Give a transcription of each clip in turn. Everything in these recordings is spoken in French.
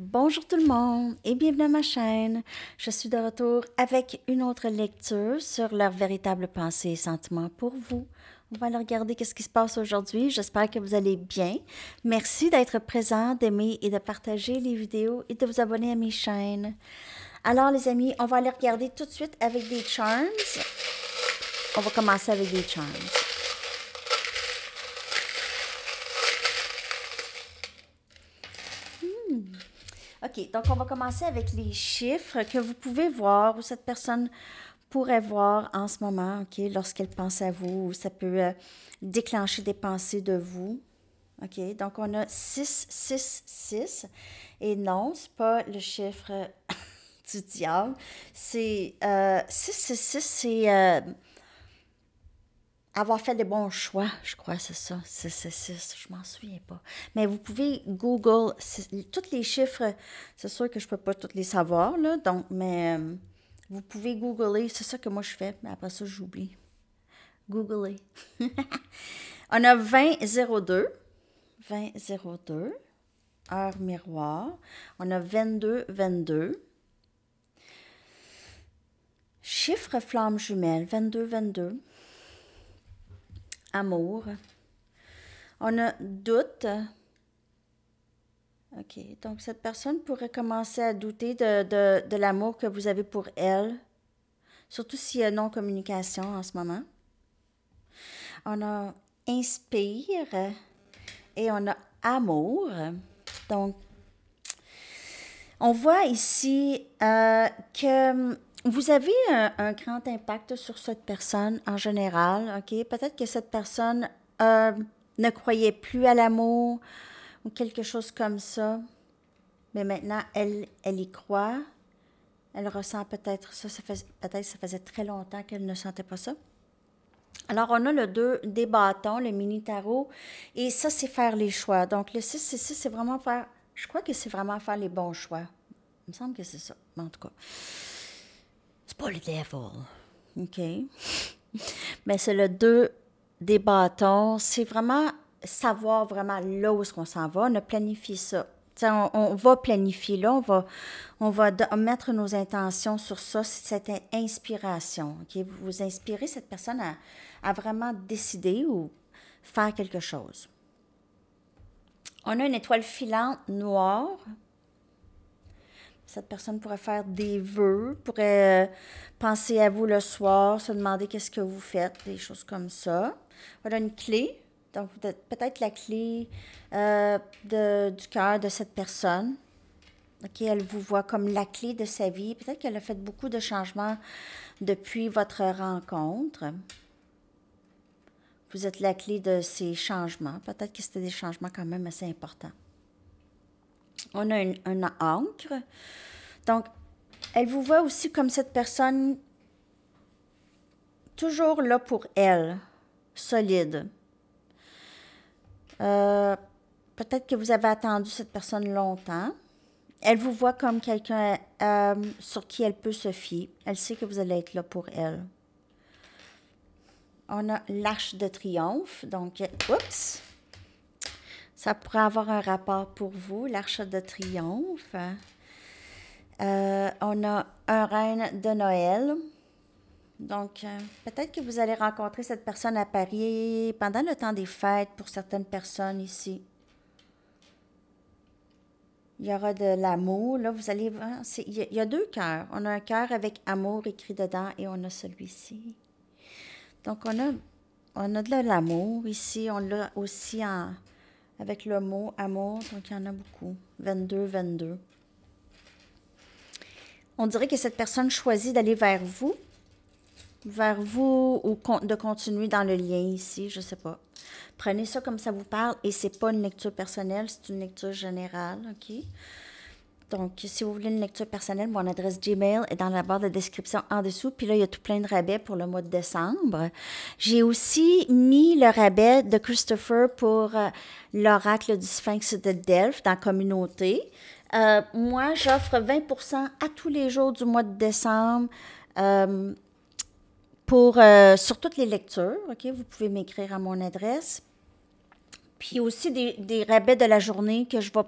Bonjour tout le monde et bienvenue à ma chaîne. Je suis de retour avec une autre lecture sur leurs véritables pensées et sentiments pour vous. On va aller regarder qu'est-ce qui se passe aujourd'hui. J'espère que vous allez bien. Merci d'être présent, d'aimer et de partager les vidéos et de vous abonner à mes chaînes. Alors les amis, on va aller regarder tout de suite avec des charms. On va commencer avec des charms. OK, donc on va commencer avec les chiffres que vous pouvez voir ou cette personne pourrait voir en ce moment, OK, lorsqu'elle pense à vous, ou ça peut euh, déclencher des pensées de vous. OK, donc on a 6, 6, 6. Et non, n'est pas le chiffre du diable. C'est euh, 6, 6, 6, c'est... Euh, avoir fait des bons choix, je crois, c'est ça. C'est, c'est, je m'en souviens pas. Mais vous pouvez Google tous les chiffres. C'est sûr que je peux pas tous les savoir, donc, mais euh, vous pouvez googler. C'est ça que moi je fais, mais après ça, j'oublie. Googler. On a 2002. 2002. Heure miroir. On a 22, 22. Chiffre flamme jumelle, 22, 22 amour. On a doute. OK. Donc, cette personne pourrait commencer à douter de, de, l'amour que vous avez pour elle, surtout s'il y a non-communication en ce moment. On a inspire et on a amour. Donc, on voit ici euh, que vous avez un, grand impact sur cette personne en général, OK? Peut-être que cette personne euh, ne croyait plus à l'amour ou quelque chose comme ça, mais maintenant, elle, elle y croit. Elle ressent peut-être ça, ça peut-être ça faisait très longtemps qu'elle ne sentait pas ça. Alors, on a le 2 des bâtons, le mini tarot, et ça, c'est faire les choix. Donc, le 6, c'est vraiment faire, je crois que c'est vraiment faire les bons choix. Il me semble que c'est ça, en tout cas pas le devil. OK? Mais c'est le deux des bâtons. C'est vraiment savoir vraiment là où est-ce qu'on s'en va. On a ça. On, va planifier là, on va, on va mettre nos intentions sur ça, cette inspiration. qui Vous inspirez cette personne à, à vraiment décider ou faire quelque chose. On a une étoile filante noire cette personne pourrait faire des vœux, pourrait euh, penser à vous le soir, se demander qu'est-ce que vous faites, des choses comme ça. Voilà une clé. Donc, peut-être la clé euh, du cœur de cette personne. elle vous voit comme la clé de sa vie. Peut-être qu'elle a fait beaucoup de changements depuis votre rencontre. Vous êtes la clé de ces changements. Peut-être que c'était des changements quand même assez importants on a une, ancre, Donc, elle vous voit aussi comme cette personne toujours là pour elle, solide. Euh, peut-être que vous avez attendu cette personne longtemps. Elle vous voit comme quelqu'un euh, sur qui elle peut se fier. Elle sait que vous allez être là pour elle. On a l'arche de triomphe. Donc, euh, oups! Ça pourrait avoir un rapport pour vous, l'Arche de Triomphe. Euh, on a un reine de Noël. Donc, euh, peut-être que vous allez rencontrer cette personne à Paris pendant le temps des fêtes pour certaines personnes ici. Il y aura de l'amour. Là, vous allez voir. Il y, a deux cœurs. On a un cœur avec amour écrit dedans et on a celui-ci. Donc, on a, on a de l'amour ici. On l'a aussi en, avec le mot amour, donc il y en a beaucoup. 22, 22. On dirait que cette personne choisit d'aller vers vous, vers vous ou de continuer dans le lien ici, je ne sais pas. Prenez ça comme ça vous parle et c'est pas une lecture personnelle, c'est une lecture générale, OK? Donc, si vous voulez une lecture personnelle, mon adresse Gmail est dans la barre de description en dessous. Puis là, il y a tout plein de rabais pour le mois de décembre. J'ai aussi mis le rabais de Christopher pour euh, l'oracle du sphinx de Delphes dans Communauté. Euh, moi, j'offre 20 à tous les jours du mois de décembre euh, pour, sur toutes les lectures. OK? Vous pouvez m'écrire à mon adresse. Puis aussi des, des rabais de la journée que je vais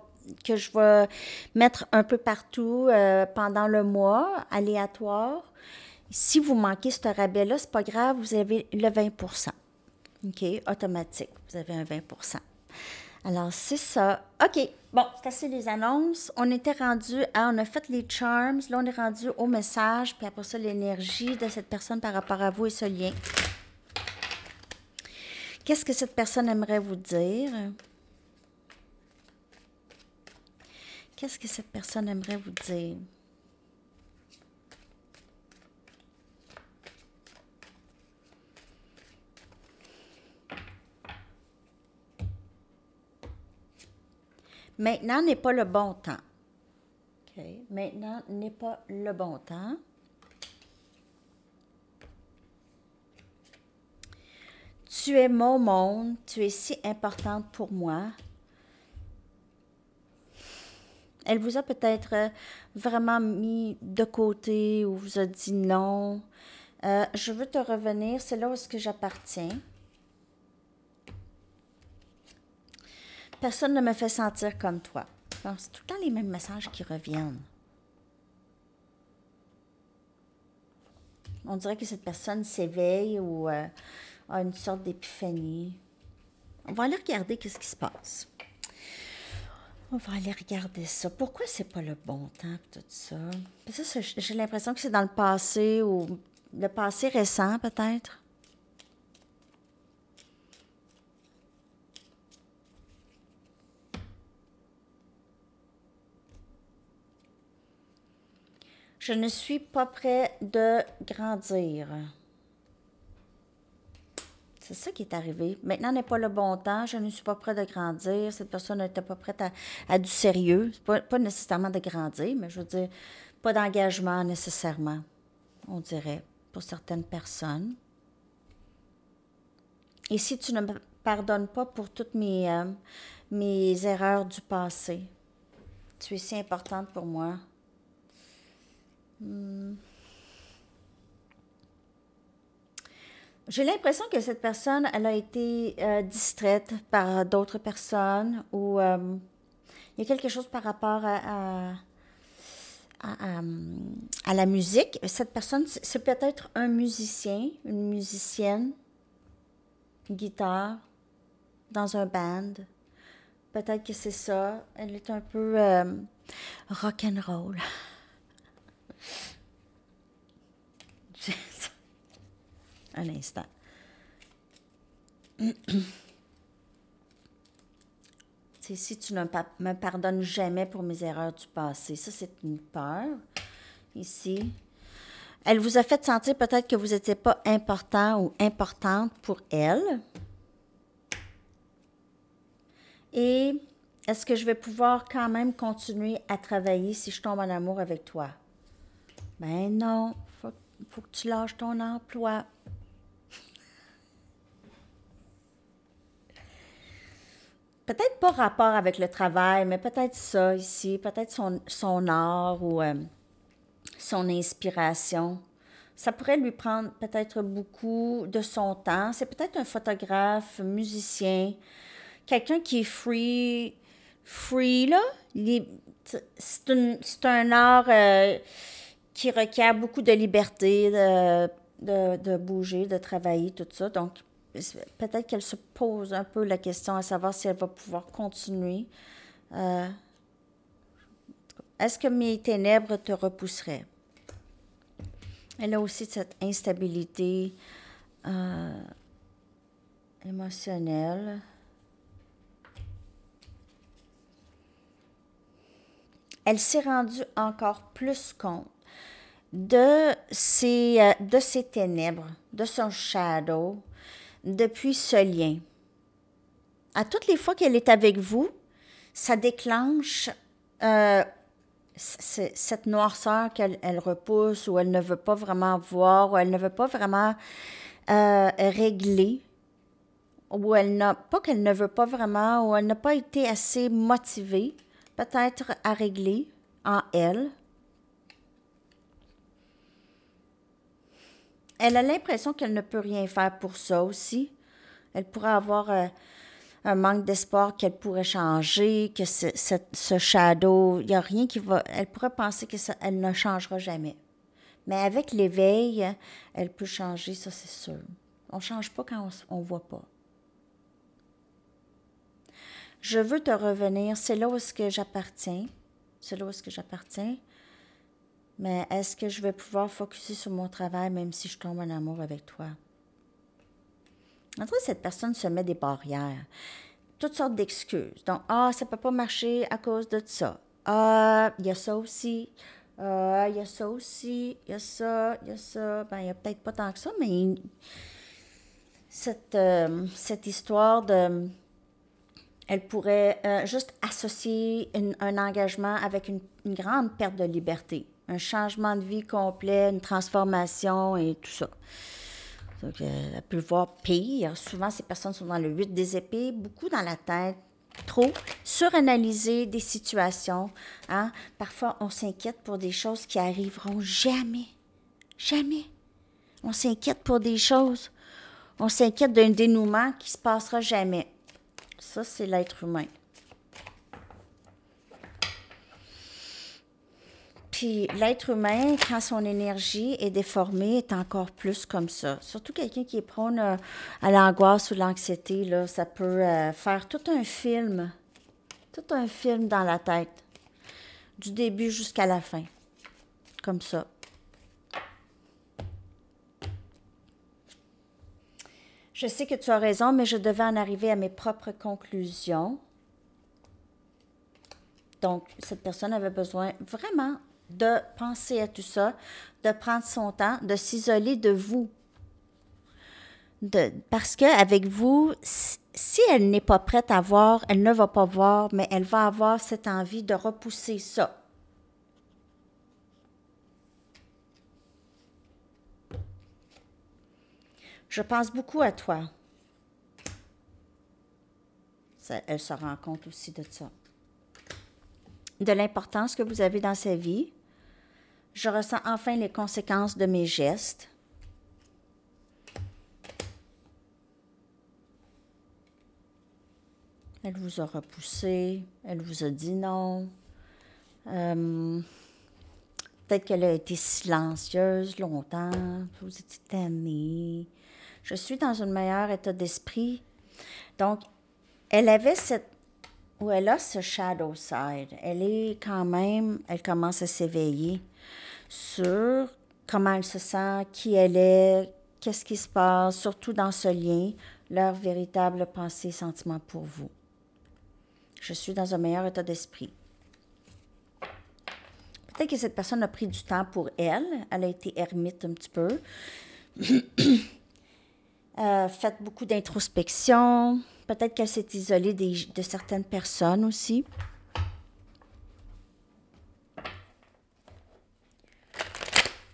que je vais mettre un peu partout euh, pendant le mois, aléatoire. Si vous manquez ce rabais-là, c'est pas grave, vous avez le 20 OK, automatique, vous avez un 20 alors, c'est ça. OK. Bon, c'est assez les annonces. On était rendu à. On a fait les charms. Là, on est rendu au message. Puis après ça, l'énergie de cette personne par rapport à vous et ce lien. Qu'est-ce que cette personne aimerait vous dire? Qu'est-ce que cette personne aimerait vous dire? Maintenant n'est pas le bon temps. Maintenant n'est pas le bon temps. Tu es mon monde, tu es si importante pour moi, elle vous a peut-être euh, vraiment mis de côté ou vous a dit non. Euh, je veux te revenir, c'est là où est-ce que j'appartiens. Personne ne me fait sentir comme toi. C'est tout le temps les mêmes messages qui reviennent. On dirait que cette personne s'éveille ou euh, a une sorte d'épiphanie. On va aller regarder qu'est-ce qui se passe. On va aller regarder ça. Pourquoi c'est pas le bon temps tout ça? ça j'ai l'impression que c'est dans le passé ou le passé récent peut-être. Je ne suis pas prêt de grandir. C'est ça qui est arrivé. Maintenant n'est pas le bon temps. Je ne suis pas prête de grandir. Cette personne n'était pas prête à, du sérieux. Pas, nécessairement de grandir, mais je veux dire, pas d'engagement nécessairement, on dirait, pour certaines personnes. Et si tu ne me pardonnes pas pour toutes mes, euh, mes erreurs du passé, tu es si importante pour moi. Hmm. J'ai l'impression que cette personne, elle a été euh, distraite par d'autres personnes ou euh, il y a quelque chose par rapport à, la musique. Cette personne, c'est peut-être un musicien, une musicienne, guitare, dans un band. Peut-être que c'est ça. Elle est un peu euh, rock and roll. à l'instant. si tu ne me pardonnes jamais pour mes erreurs du passé, ça c'est une peur. Ici, elle vous a fait sentir peut-être que vous n'étiez pas important ou importante pour elle. Et est-ce que je vais pouvoir quand même continuer à travailler si je tombe en amour avec toi? Ben non, faut, faut que tu lâches ton emploi. peut-être pas rapport avec le travail, mais peut-être ça ici, peut-être son, son, art ou euh, son inspiration. Ça pourrait lui prendre peut-être beaucoup de son temps. C'est peut-être un photographe, musicien, quelqu'un qui est free, free là. C'est un art euh, qui requiert beaucoup de liberté, de, de bouger, de travailler, tout ça. Donc, peut-être qu'elle se pose un peu la question à savoir si elle va pouvoir continuer. Euh, est-ce que mes ténèbres te repousseraient? Elle a aussi cette instabilité euh, émotionnelle. Elle s'est rendue encore plus compte de euh, de ses ténèbres, de son shadow, depuis ce lien. À toutes les fois qu'elle est avec vous, ça déclenche euh, cette noirceur qu'elle repousse ou elle ne veut pas vraiment voir ou elle ne veut pas vraiment euh, régler ou elle n'a pas qu'elle ne veut pas vraiment ou elle n'a pas été assez motivée peut-être à régler en elle elle a l'impression qu'elle ne peut rien faire pour ça aussi. Elle pourrait avoir euh, un manque d'espoir qu'elle pourrait changer, que ce, shadow, il n'y a rien qui va... Elle pourrait penser que elle ne changera jamais. Mais avec l'éveil, elle peut changer, ça c'est sûr. On ne change pas quand on ne voit pas. Je veux te revenir, c'est là où est-ce que j'appartiens. C'est là où est-ce que j'appartiens mais est-ce que je vais pouvoir focuser sur mon travail même si je tombe en amour avec toi? En fait, cette personne se met des barrières, toutes sortes d'excuses. Donc, ah, ça ne peut pas marcher à cause de ça. Ah, il y a ça aussi. Ah, il y a ça aussi. Il y a ça, il y a ça. Ben, il n'y a peut-être pas tant que ça, mais euh, cette, histoire de elle pourrait euh, juste associer un engagement avec une, grande perte de liberté un changement de vie complet, une transformation et tout ça. Donc, euh, peut voir pire. Souvent, ces personnes sont dans le 8 des épées, beaucoup dans la tête, trop, suranalyser des situations. Hein. Parfois, on s'inquiète pour des choses qui arriveront jamais. Jamais. On s'inquiète pour des choses. On s'inquiète d'un dénouement qui se passera jamais. Ça, c'est l'être humain. l'être humain, quand son énergie est déformée, est encore plus comme ça. Surtout quelqu'un qui est prône euh, à l'angoisse ou l'anxiété, là, ça peut euh, faire tout un film, tout un film dans la tête, du début jusqu'à la fin, comme ça. Je sais que tu as raison, mais je devais en arriver à mes propres conclusions. Donc, cette personne avait besoin vraiment de penser à tout ça, de prendre son temps, de s'isoler de vous. De, parce qu'avec vous, si elle n'est pas prête à voir, elle ne va pas voir, mais elle va avoir cette envie de repousser ça. Je pense beaucoup à toi. elle se rend compte aussi de ça. De l'importance que vous avez dans sa vie. Je ressens enfin les conséquences de mes gestes. Elle vous a repoussé, elle vous a dit non. Euh, peut-être qu'elle a été silencieuse longtemps, vous étiez tannée. Je suis dans un meilleur état d'esprit. Donc, elle avait cette. ou elle a ce shadow side. Elle est quand même. Elle commence à s'éveiller sur comment elle se sent, qui elle est, qu'est-ce qui se passe, surtout dans ce lien, leur véritable pensée sentiment pour vous. Je suis dans un meilleur état d'esprit. Peut-être que cette personne a pris du temps pour elle. Elle a été ermite un petit peu. euh, faites beaucoup d'introspection. Peut-être qu'elle s'est isolée de certaines personnes aussi.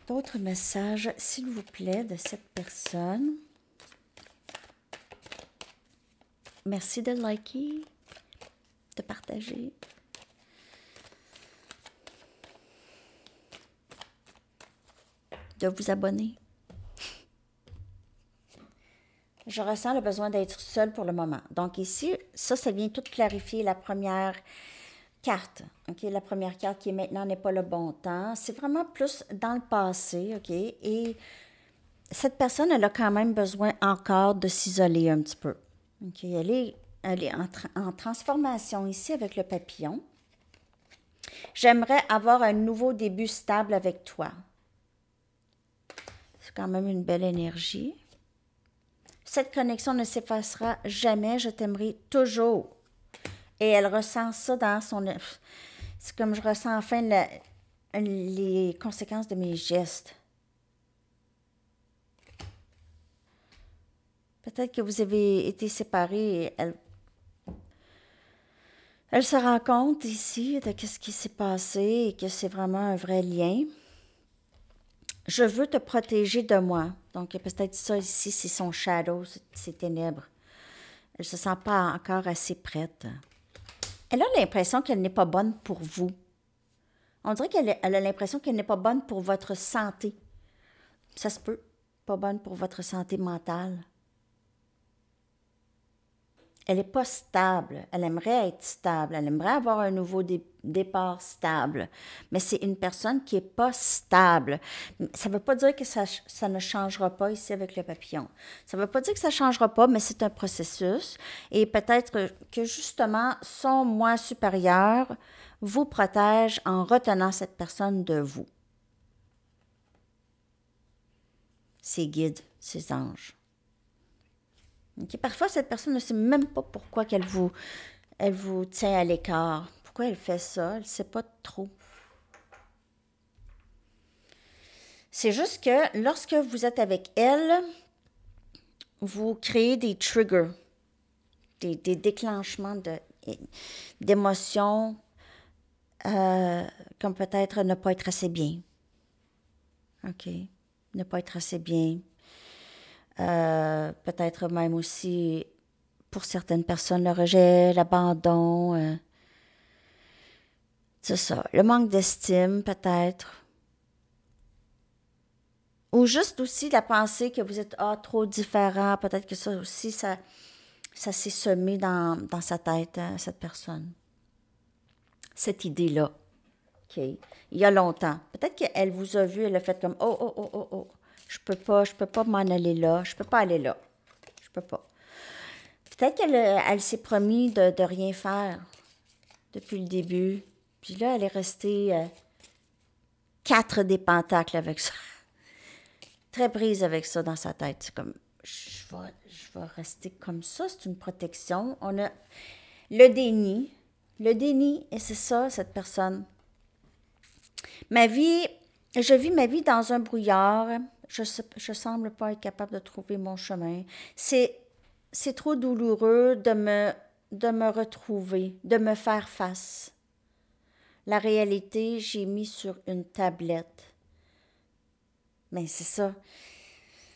D'autres messages, s'il vous plaît, de cette personne. Merci de liker, de partager. De vous abonner. Je ressens le besoin d'être seule pour le moment. Donc ici, ça, ça vient tout clarifier la première carte. OK, la première carte qui est maintenant n'est pas le bon temps. C'est vraiment plus dans le passé, OK? Et cette personne, elle a quand même besoin encore de s'isoler un petit peu. elle est, est en, en transformation ici avec le papillon. J'aimerais avoir un nouveau début stable avec toi. C'est quand même une belle énergie. Cette connexion ne s'effacera jamais, je t'aimerai toujours. Et elle ressent ça dans son. C'est comme je ressens enfin les conséquences de mes gestes. Peut-être que vous avez été séparés. elle, elle se rend compte ici de ce qui s'est passé et que c'est vraiment un vrai lien. Je veux te protéger de moi. Donc, peut-être ça ici, c'est son shadow, ses ténèbres. Elle ne se sent pas encore assez prête elle a l'impression qu'elle n'est pas bonne pour vous. On dirait qu'elle a l'impression qu'elle n'est pas bonne pour votre santé. Ça se peut, pas bonne pour votre santé mentale elle n'est pas stable. Elle aimerait être stable. Elle aimerait avoir un nouveau départ stable. Mais c'est une personne qui n'est pas stable. Ça ne veut pas dire que ça, ça, ne changera pas ici avec le papillon. Ça ne veut pas dire que ça ne changera pas, mais c'est un processus. Et peut-être que justement, son moi supérieur vous protège en retenant cette personne de vous. Ses guides, ses anges. Parfois, cette personne ne sait même pas pourquoi qu'elle vous, elle vous tient à l'écart. Pourquoi elle fait ça? Elle ne sait pas trop. C'est juste que lorsque vous êtes avec elle, vous créez des triggers, des, déclenchements d'émotions, euh, comme peut-être ne pas être assez bien. OK? Ne pas être assez bien, euh, peut-être même aussi pour certaines personnes le rejet, l'abandon, euh. c'est ça, le manque d'estime peut-être, ou juste aussi la pensée que vous êtes ah, trop différent, peut-être que ça aussi ça, ça s'est semé dans, sa tête hein, cette personne, cette idée là. Il y a longtemps. Peut-être qu'elle vous a vu, elle a fait comme oh, oh, oh, oh, oh. Je peux pas, je peux pas m'en aller là. Je peux pas aller là. Je peux pas. Peut-être qu'elle euh, elle s'est promis de, rien faire depuis le début. Puis là, elle est restée euh, quatre des pentacles avec ça. Très prise avec ça dans sa tête. C'est comme, je vais, je vais rester comme ça. C'est une protection. On a le déni. Le déni, et c'est ça, cette personne. Ma vie, je vis ma vie dans un brouillard je ne semble pas être capable de trouver mon chemin. C'est, c'est trop douloureux de me, de me retrouver, de me faire face. La réalité, j'ai mis sur une tablette. Mais c'est ça.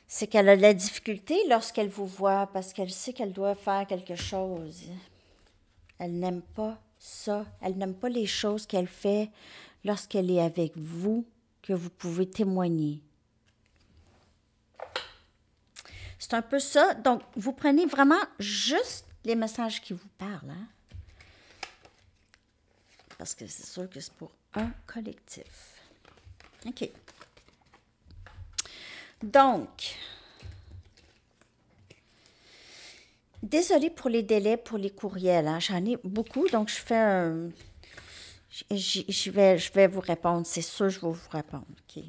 C'est qu'elle a la difficulté lorsqu'elle vous voit parce qu'elle sait qu'elle doit faire quelque chose. Elle n'aime pas ça. Elle n'aime pas les choses qu'elle fait lorsqu'elle est avec vous que vous pouvez témoigner. C'est un peu ça. Donc, vous prenez vraiment juste les messages qui vous parlent. Hein. Parce que c'est sûr que c'est pour un collectif. OK. Donc, désolée pour les délais pour les courriels. Hein. J'en ai beaucoup, donc je fais un... Je vais, je vais vous répondre, c'est sûr, je vais vous répondre. OK.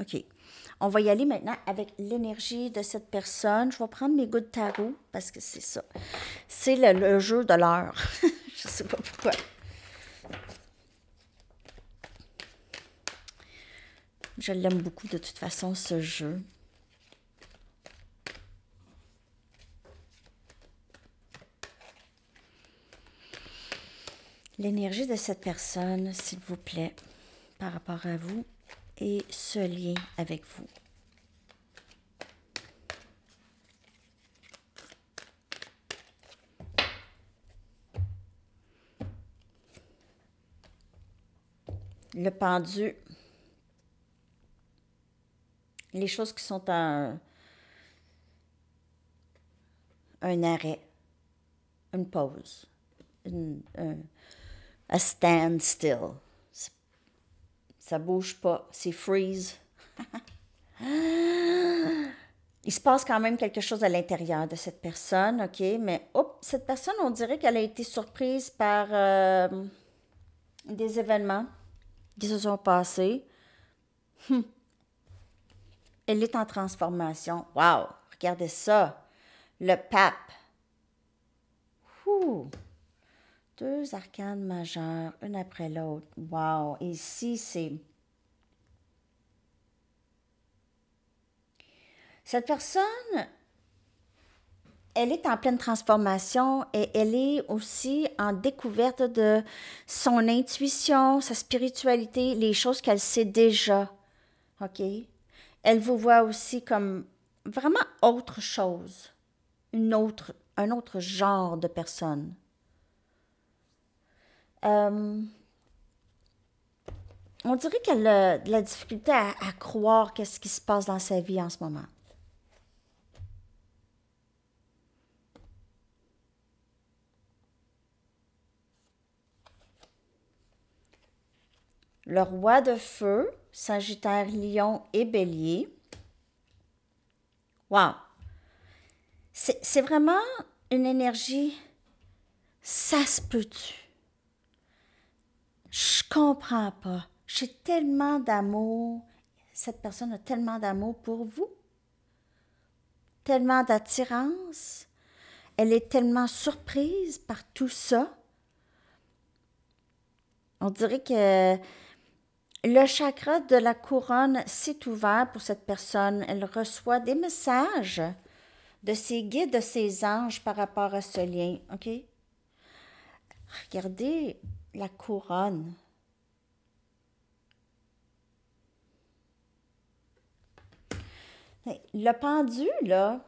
OK. On va y aller maintenant avec l'énergie de cette personne. Je vais prendre mes goûts de tarot parce que c'est ça. C'est le, jeu de l'heure. Je ne sais pas pourquoi. Je l'aime beaucoup de toute façon, ce jeu. L'énergie de cette personne, s'il vous plaît, par rapport à vous et ce lien avec vous. Le pendu, les choses qui sont à un, arrêt, une pause, un, a standstill. Ça bouge pas. C'est freeze. Il se passe quand même quelque chose à l'intérieur de cette personne, OK? Mais cette personne, on dirait qu'elle a été surprise par euh, des événements qui se sont passés. Hum. Elle est en transformation. Wow! Regardez ça! Le pape. Ouh deux arcanes majeures, une après l'autre. Wow! Ici, c'est... Cette personne, elle est en pleine transformation et elle est aussi en découverte de son intuition, sa spiritualité, les choses qu'elle sait déjà. OK? Elle vous voit aussi comme vraiment autre chose, une autre, un autre genre de personne. Euh, on dirait qu'elle a de la difficulté à, croire qu'est-ce qui se passe dans sa vie en ce moment. Le roi de feu, Sagittaire, Lion et Bélier. Wow! C'est vraiment une énergie. Ça se peut-tu? je comprends pas. J'ai tellement d'amour. Cette personne a tellement d'amour pour vous, tellement d'attirance. Elle est tellement surprise par tout ça. On dirait que le chakra de la couronne s'est ouvert pour cette personne. Elle reçoit des messages de ses guides, de ses anges par rapport à ce lien. OK? Regardez, la couronne. Le pendu, là,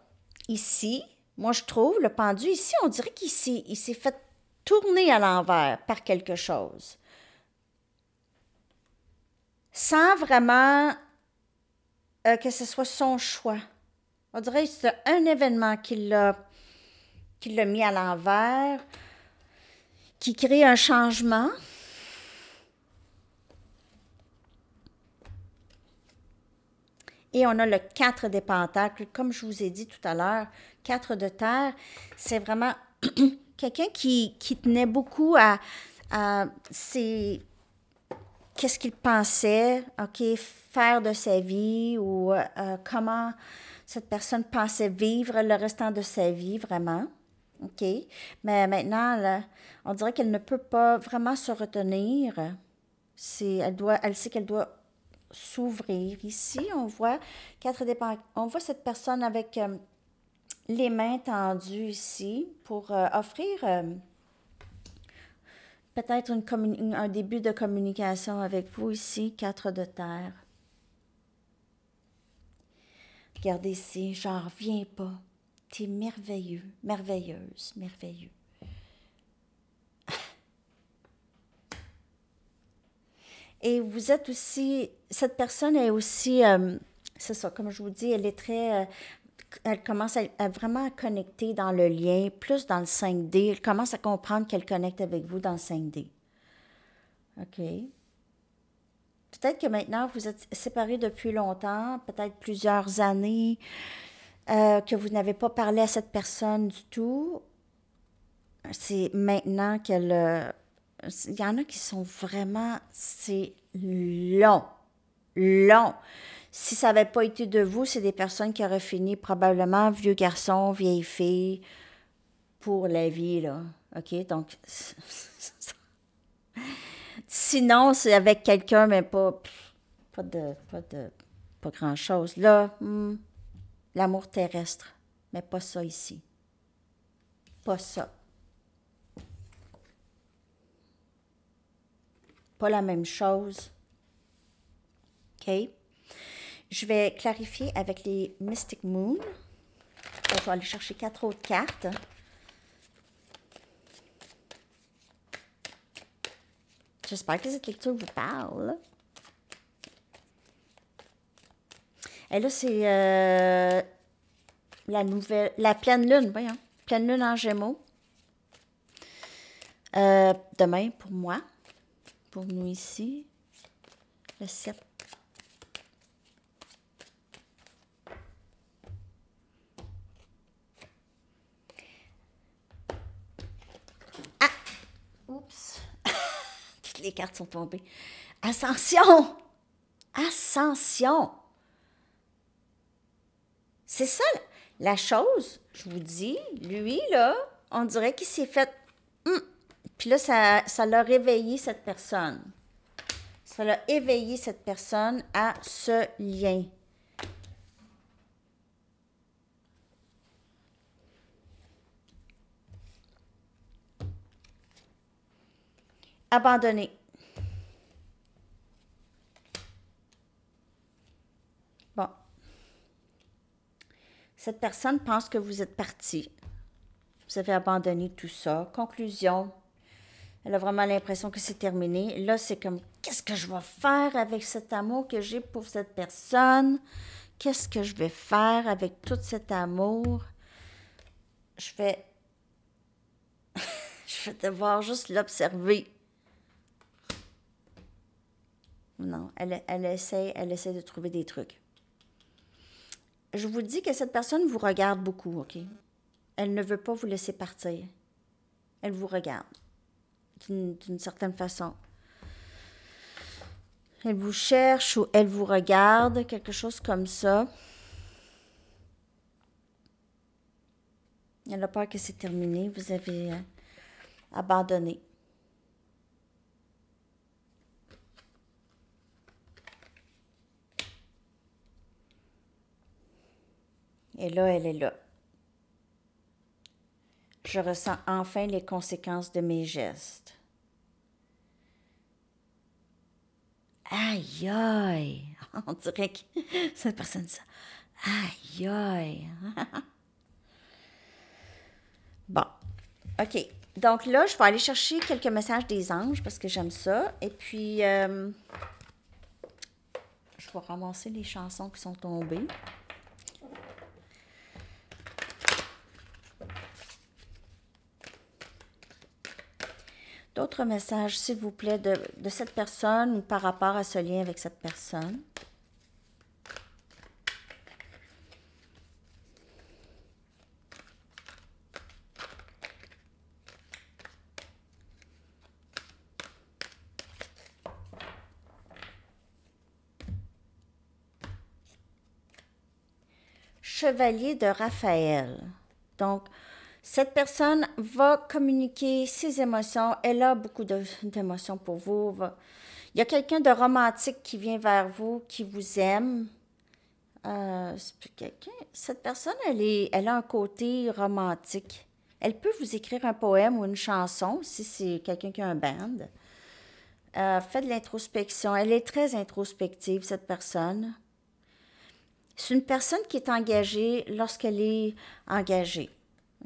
ici, moi je trouve, le pendu ici, on dirait qu'il s'est fait tourner à l'envers par quelque chose. Sans vraiment euh, que ce soit son choix. On dirait que c'est un événement qui l'a mis à l'envers qui crée un changement. Et on a le 4 des pentacles. Comme je vous ai dit tout à l'heure, 4 de terre, c'est vraiment quelqu'un qui, qui, tenait beaucoup à, Qu'est-ce qu'il pensait, OK, faire de sa vie ou euh, comment cette personne pensait vivre le restant de sa vie, vraiment. OK. Mais maintenant, on dirait qu'elle ne peut pas vraiment se retenir. elle, doit, elle sait qu'elle doit s'ouvrir. Ici, on voit quatre On voit cette personne avec euh, les mains tendues ici pour euh, offrir euh, peut-être un début de communication avec vous ici, quatre de terre. Regardez ici, j'en reviens pas. T'es merveilleux, merveilleuse, merveilleux. Et vous êtes aussi, cette personne est aussi, euh, c'est ça, comme je vous dis, elle est très, euh, elle commence à, à, vraiment connecter dans le lien, plus dans le 5D. Elle commence à comprendre qu'elle connecte avec vous dans le 5D. OK. Peut-être que maintenant, vous êtes séparés depuis longtemps, peut-être plusieurs années. Euh, que vous n'avez pas parlé à cette personne du tout, c'est maintenant qu'elle... il y en a qui sont vraiment... C'est long, long. Si ça n'avait pas été de vous, c'est des personnes qui auraient fini probablement vieux garçon, vieille fille, pour la vie, là. OK? Donc... Sinon, c'est avec quelqu'un, mais pas... pas de... Pas grand-chose, là. Hmm. L'amour terrestre, mais pas ça ici. Pas ça. Pas la même chose. OK? Je vais clarifier avec les Mystic Moon. je vais aller chercher quatre autres cartes. J'espère que cette lecture vous parle. Et eh, là, c'est euh, la nouvelle, la pleine lune, voyons. Pleine lune en gémeaux. Euh, demain, pour moi, pour nous ici, le 7. Ah! Oups! Toutes les cartes sont tombées. Ascension! Ascension! C'est ça la chose, je vous dis. Lui, là, on dirait qu'il s'est fait. Hum, puis là, ça, ça l'a réveillé cette personne. Ça l'a éveillé cette personne à ce lien. Abandonner. Cette personne pense que vous êtes parti. Vous avez abandonné tout ça. Conclusion, elle a vraiment l'impression que c'est terminé. Là, c'est comme, qu'est-ce que je vais faire avec cet amour que j'ai pour cette personne? Qu'est-ce que je vais faire avec tout cet amour? Je vais... je vais devoir juste l'observer. Non, elle, elle, essaie, elle essaie de trouver des trucs je vous dis que cette personne vous regarde beaucoup, OK? Elle ne veut pas vous laisser partir. Elle vous regarde d'une certaine façon. Elle vous cherche ou elle vous regarde, quelque chose comme ça. Elle a peur que c'est terminé, vous avez euh, abandonné. Et là, elle est là. Je ressens enfin les conséquences de mes gestes. Aïe aïe! On dirait que cette personne ça. Aïe aïe! bon. OK. Donc là, je vais aller chercher quelques messages des anges parce que j'aime ça. Et puis, euh, je vais ramasser les chansons qui sont tombées. Autre message, s'il vous plaît, de, cette personne ou par rapport à ce lien avec cette personne. Chevalier de Raphaël. Donc, cette personne va communiquer ses émotions. Elle a beaucoup d'émotions pour vous. Il y a quelqu'un de romantique qui vient vers vous, qui vous aime. Euh, cette personne, elle, est, a un côté romantique. Elle peut vous écrire un poème ou une chanson si c'est quelqu'un qui a un band. Euh, faites de l'introspection. Elle est très introspective, cette personne. C'est une personne qui est engagée lorsqu'elle est engagée.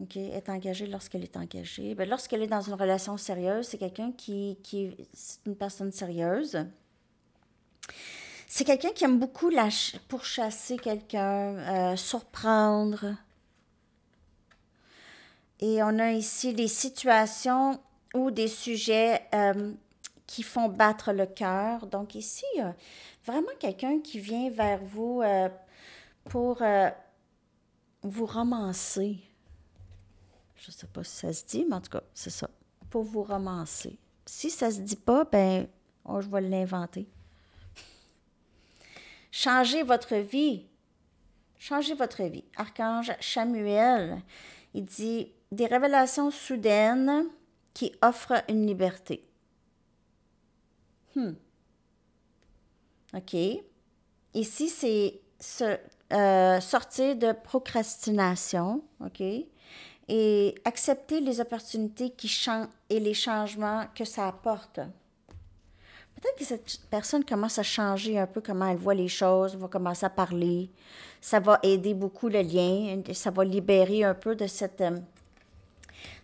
Okay, est engagée lorsqu'elle est engagée. Ben, lorsqu'elle est dans une relation sérieuse, c'est quelqu'un qui, qui une personne sérieuse. C'est quelqu'un qui aime beaucoup la pourchasser quelqu'un, euh, surprendre. Et on a ici des situations ou des sujets euh, qui font battre le cœur. Donc ici, vraiment quelqu'un qui vient vers vous euh, pour vous romancer. Je ne sais pas si ça se dit, mais en tout cas, c'est ça. Pour vous romancer. Si ça ne se dit pas, ben, oh, je vais l'inventer. Changez votre vie. Changez votre vie. Archange Samuel, il dit des révélations soudaines qui offrent une liberté. Hmm. OK. Ici, c'est euh, sortir de procrastination. OK? et accepter les opportunités qui et les changements que ça apporte. Peut-être que cette personne commence à changer un peu comment elle voit les choses, va commencer à parler. Ça va aider beaucoup le lien, ça va libérer un peu de cette euh,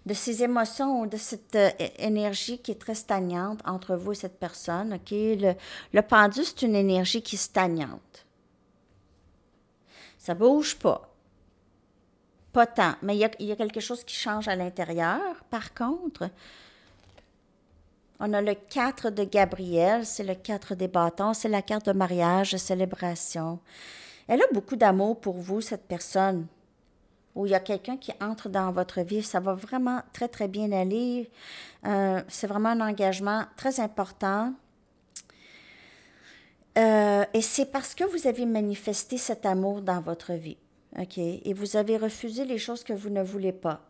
de ces émotions ou de cette euh, énergie qui est très stagnante entre vous et cette personne. Le, pendu, c'est une énergie qui est stagnante. Ça ne bouge pas. Pas tant, mais il y, a, quelque chose qui change à l'intérieur. Par contre, on a le 4 de Gabriel, c'est le 4 des bâtons, c'est la carte de mariage, de célébration. Elle a beaucoup d'amour pour vous, cette personne. Ou il y a quelqu'un qui entre dans votre vie, ça va vraiment très, très bien aller. Euh, c'est vraiment un engagement très important. Euh, et c'est parce que vous avez manifesté cet amour dans votre vie. Et vous avez refusé les choses que vous ne voulez pas,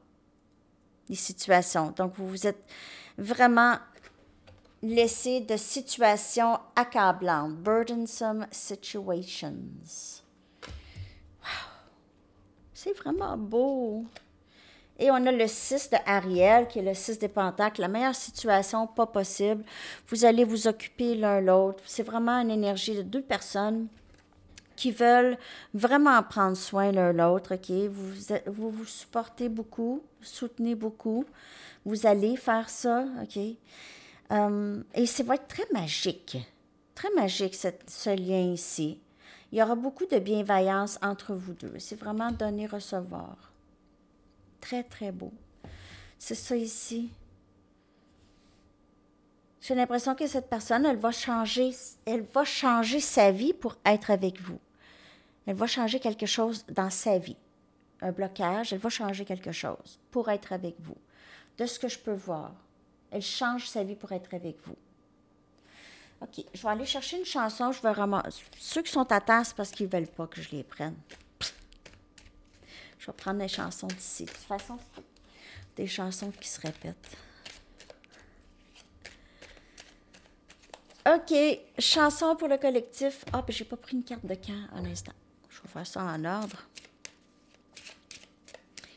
les situations. Donc, vous vous êtes vraiment laissé de situations accablantes, burdensome situations. Wow! C'est vraiment beau. Et on a le 6 de Ariel, qui est le 6 des Pentacles. La meilleure situation pas possible. Vous allez vous occuper l'un l'autre. C'est vraiment une énergie de deux personnes qui veulent vraiment prendre soin l'un l'autre, OK? Vous, vous, supportez beaucoup, vous soutenez beaucoup, vous allez faire ça, OK? Hum, et ça va être très magique, très magique ce lien ici. Il y aura beaucoup de bienveillance entre vous deux. C'est vraiment donner-recevoir. Très, très beau. C'est ça ici j'ai l'impression que cette personne, elle va changer, elle va changer sa vie pour être avec vous. Elle va changer quelque chose dans sa vie, un blocage, elle va changer quelque chose pour être avec vous. De ce que je peux voir, elle change sa vie pour être avec vous. OK, je vais aller chercher une chanson, je vais vraiment Ceux qui sont à c'est parce qu'ils ne veulent pas que je les prenne. Je vais prendre des chansons d'ici. De toute façon, des chansons qui se répètent. OK, chanson pour le collectif. Ah, puis ben, j'ai pas pris une carte de camp à l'instant. Je vais faire ça en ordre.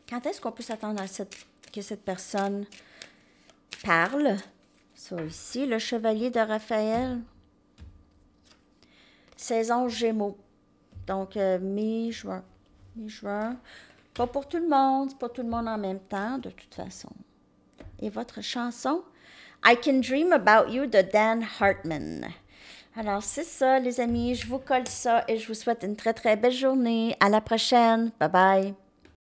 Quand est-ce qu'on peut s'attendre à cette, que cette personne parle? Ça ici, le chevalier de Raphaël. Saison Gémeaux. Donc, euh, mi-juin. Mi-juin. Pas pour tout le monde, pas tout le monde en même temps, de toute façon. Et votre chanson? I Can Dream About You de Dan Hartman. Alors, c'est ça, les amis. Je vous colle ça et je vous souhaite une très, très belle journée. À la prochaine. Bye bye.